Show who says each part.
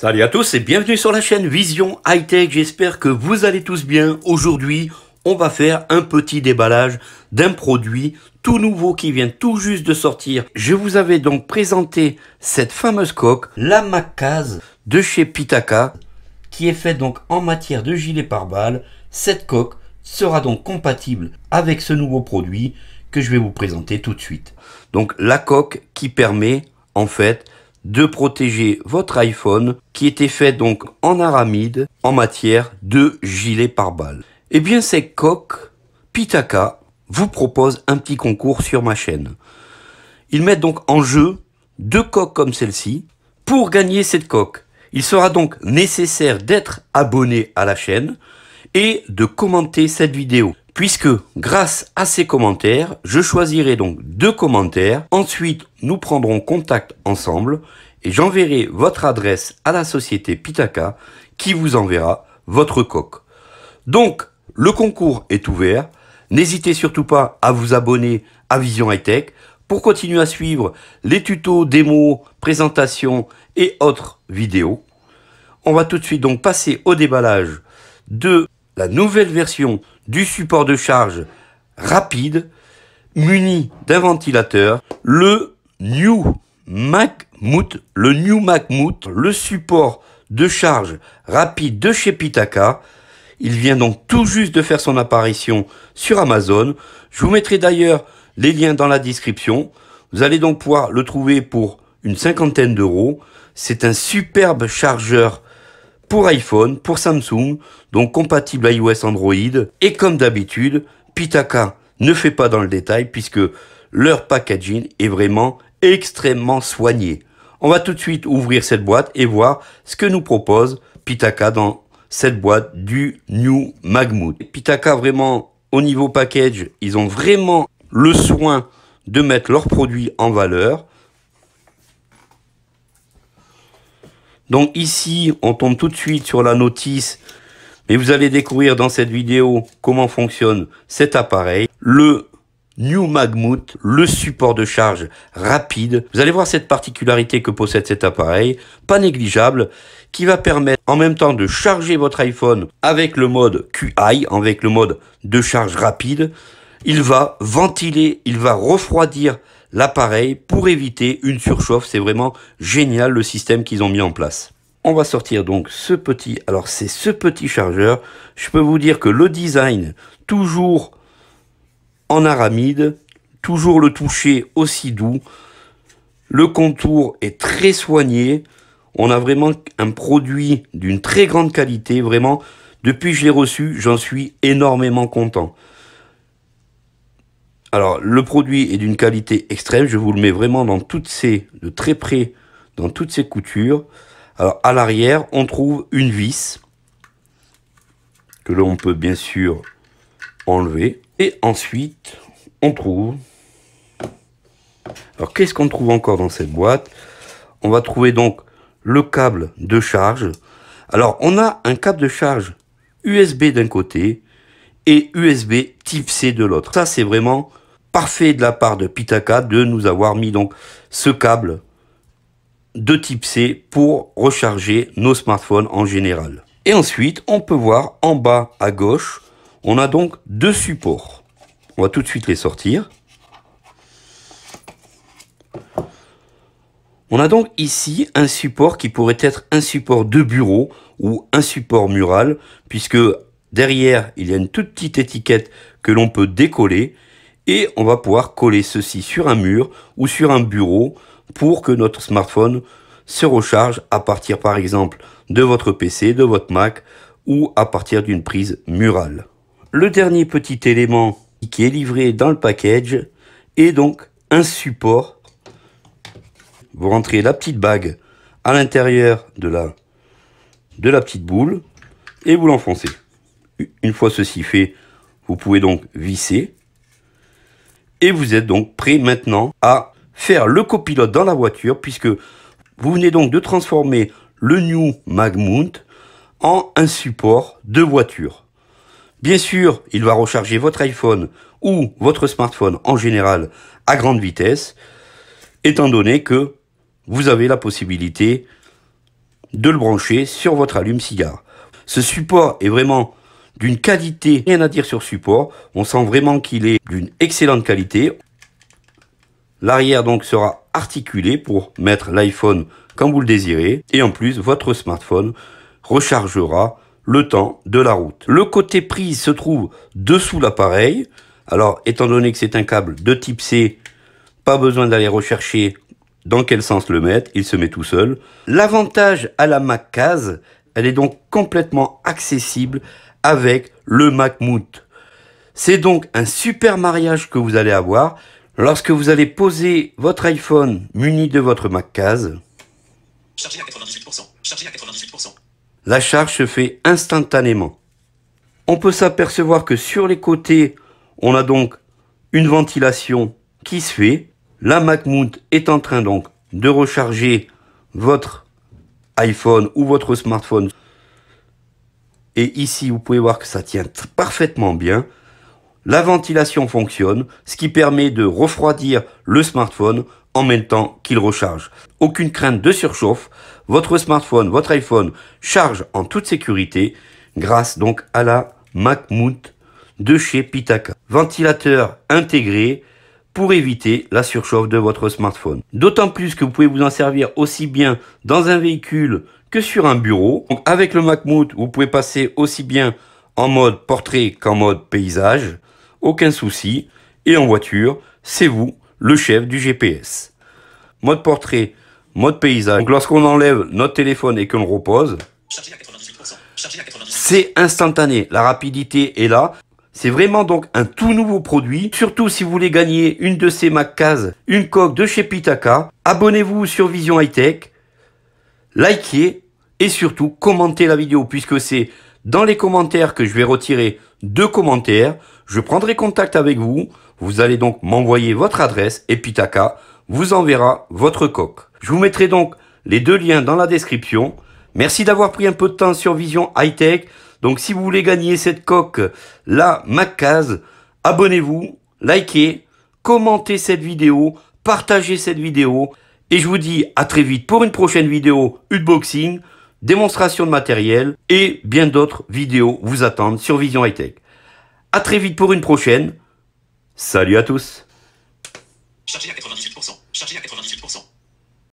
Speaker 1: Salut à tous et bienvenue sur la chaîne Vision High Tech. J'espère que vous allez tous bien. Aujourd'hui, on va faire un petit déballage d'un produit tout nouveau qui vient tout juste de sortir. Je vous avais donc présenté cette fameuse coque, la Macase de chez Pitaka, qui est faite donc en matière de gilet pare-balles. Cette coque sera donc compatible avec ce nouveau produit que je vais vous présenter tout de suite. Donc la coque qui permet en fait de protéger votre iPhone qui était fait donc en aramide en matière de gilet pare-balles. Eh bien ces coques, Pitaka vous propose un petit concours sur ma chaîne. Ils mettent donc en jeu deux coques comme celle-ci pour gagner cette coque. Il sera donc nécessaire d'être abonné à la chaîne et de commenter cette vidéo puisque grâce à ces commentaires, je choisirai donc deux commentaires. Ensuite, nous prendrons contact ensemble et j'enverrai votre adresse à la société Pitaka qui vous enverra votre coque. Donc, le concours est ouvert. N'hésitez surtout pas à vous abonner à Vision High Tech pour continuer à suivre les tutos, démos, présentations et autres vidéos. On va tout de suite donc passer au déballage de la nouvelle version du support de charge rapide muni d'un ventilateur, le New MacMoot, le New MacMoot, le support de charge rapide de chez Pitaka. Il vient donc tout juste de faire son apparition sur Amazon. Je vous mettrai d'ailleurs les liens dans la description. Vous allez donc pouvoir le trouver pour une cinquantaine d'euros. C'est un superbe chargeur pour iPhone, pour Samsung, donc compatible iOS Android. Et comme d'habitude, Pitaka ne fait pas dans le détail puisque leur packaging est vraiment extrêmement soigné. On va tout de suite ouvrir cette boîte et voir ce que nous propose Pitaka dans cette boîte du New Magmood. Pitaka vraiment au niveau package, ils ont vraiment le soin de mettre leurs produits en valeur. Donc ici, on tombe tout de suite sur la notice, mais vous allez découvrir dans cette vidéo comment fonctionne cet appareil. Le New Magmut, le support de charge rapide. Vous allez voir cette particularité que possède cet appareil, pas négligeable, qui va permettre en même temps de charger votre iPhone avec le mode QI, avec le mode de charge rapide, il va ventiler, il va refroidir l'appareil pour éviter une surchauffe. C'est vraiment génial le système qu'ils ont mis en place. On va sortir donc ce petit, alors c'est ce petit chargeur. Je peux vous dire que le design, toujours en aramide, toujours le toucher aussi doux. Le contour est très soigné. On a vraiment un produit d'une très grande qualité. Vraiment, depuis que je l'ai reçu, j'en suis énormément content. Alors, le produit est d'une qualité extrême. Je vous le mets vraiment dans toutes ces, de très près, dans toutes ces coutures. Alors, à l'arrière, on trouve une vis que l'on peut bien sûr enlever. Et ensuite, on trouve... Alors, qu'est-ce qu'on trouve encore dans cette boîte On va trouver donc le câble de charge. Alors, on a un câble de charge USB d'un côté et USB type C de l'autre. Ça, c'est vraiment parfait de la part de Pitaka de nous avoir mis donc ce câble de type C pour recharger nos smartphones en général. Et ensuite, on peut voir en bas à gauche, on a donc deux supports. On va tout de suite les sortir. On a donc ici un support qui pourrait être un support de bureau ou un support mural, puisque Derrière, il y a une toute petite étiquette que l'on peut décoller et on va pouvoir coller ceci sur un mur ou sur un bureau pour que notre smartphone se recharge à partir par exemple de votre PC, de votre Mac ou à partir d'une prise murale. Le dernier petit élément qui est livré dans le package est donc un support. Vous rentrez la petite bague à l'intérieur de la, de la petite boule et vous l'enfoncez. Une fois ceci fait, vous pouvez donc visser. Et vous êtes donc prêt maintenant à faire le copilote dans la voiture puisque vous venez donc de transformer le New Magmount en un support de voiture. Bien sûr, il va recharger votre iPhone ou votre smartphone en général à grande vitesse, étant donné que vous avez la possibilité de le brancher sur votre allume-cigare. Ce support est vraiment d'une qualité, rien à dire sur support, on sent vraiment qu'il est d'une excellente qualité. L'arrière donc sera articulé pour mettre l'iPhone quand vous le désirez et en plus votre smartphone rechargera le temps de la route. Le côté prise se trouve dessous l'appareil. Alors étant donné que c'est un câble de type C, pas besoin d'aller rechercher dans quel sens le mettre, il se met tout seul. L'avantage à la Mac case, elle est donc complètement accessible avec le MacMoot. C'est donc un super mariage que vous allez avoir lorsque vous allez poser votre iPhone muni de votre Mac case. à 98%. La charge se fait instantanément. On peut s'apercevoir que sur les côtés, on a donc une ventilation qui se fait. La MacMoot est en train donc de recharger votre iPhone ou votre smartphone. Et ici, vous pouvez voir que ça tient parfaitement bien. La ventilation fonctionne, ce qui permet de refroidir le smartphone en même temps qu'il recharge. Aucune crainte de surchauffe. Votre smartphone, votre iPhone charge en toute sécurité grâce donc à la MacMount de chez Pitaka. Ventilateur intégré, pour éviter la surchauffe de votre smartphone. D'autant plus que vous pouvez vous en servir aussi bien dans un véhicule que sur un bureau. Donc avec le MacMoot, vous pouvez passer aussi bien en mode portrait qu'en mode paysage. Aucun souci. Et en voiture, c'est vous, le chef du GPS. Mode portrait, mode paysage. Donc lorsqu'on enlève notre téléphone et qu'on le repose, c'est instantané. La rapidité est là. C'est vraiment donc un tout nouveau produit. Surtout si vous voulez gagner une de ces Mac une coque de chez Pitaka. Abonnez-vous sur Vision High Tech. Likez et surtout commentez la vidéo puisque c'est dans les commentaires que je vais retirer deux commentaires. Je prendrai contact avec vous. Vous allez donc m'envoyer votre adresse et Pitaka vous enverra votre coque. Je vous mettrai donc les deux liens dans la description. Merci d'avoir pris un peu de temps sur Vision High Tech. Donc si vous voulez gagner cette coque, la Maccase, abonnez-vous, likez, commentez cette vidéo, partagez cette vidéo. Et je vous dis à très vite pour une prochaine vidéo unboxing, démonstration de matériel et bien d'autres vidéos vous attendent sur Vision High Tech. À très vite pour une prochaine. Salut à tous. Chargé à à